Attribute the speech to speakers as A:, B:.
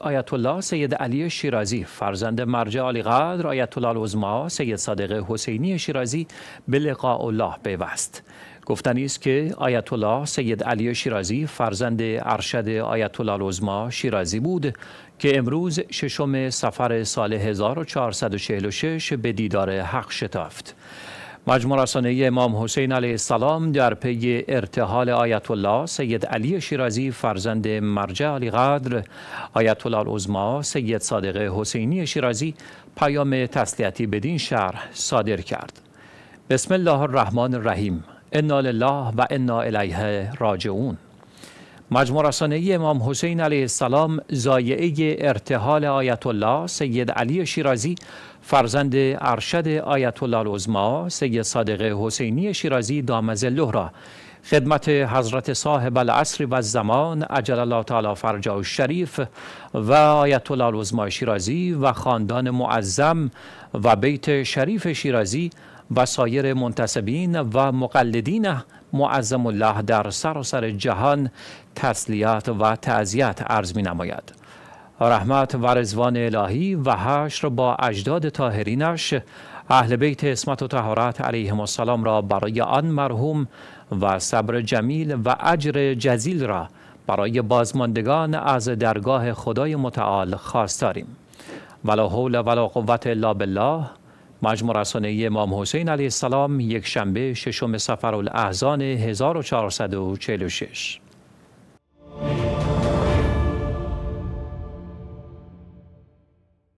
A: آیت الله سید علی شیرازی فرزند مرجع علی قدر آیت العظما سید صادق حسینی شیرازی به لقاء الله پیوست گفتنی است که آیت الله سید علی شیرازی فرزند ارشد آیت الله العظما شیرازی بود که امروز ششم سفر سال 1446 به دیدار حق شتافت مجموع رسانه امام حسین علیه السلام در پی ارتحال آیت الله سید علی شیرازی فرزند مرجع علی قدر آیت الله العظما سید صادق حسینی شیرازی پیام تسلیتی بدین شهر صادر کرد بسم الله الرحمن الرحیم انا لله و انا الیه راجعون مجموع رسانه امام حسین علیه السلام زایعه ارتحال آیت الله سید علی شیرازی فرزند ارشد آیت الله العظما سید صادق حسینی شیرازی دامزله را خدمت حضرت صاحب العصر و زمان عجل الله تعالی فرجا و شریف و آیت الله العظما شیرازی و خاندان معظم و بیت شریف شیرازی و سایر منتصبین و مقلدین معظم الله در سراسر جهان تسلیت و تعذیت عرض می نماید رحمت و رزوان الهی و حشر با اجداد تاهرینش اهل بیت اسمت و تهارت علیهم السلام را برای آن مرحوم و صبر جمیل و اجر جزیل را برای بازماندگان از درگاه خدای متعال خواستاریم ولا حول ولا قوت الا بالله مجموع رسانه امام حسین علیه السلام یک شنبه ششم سفر الاحزان 1446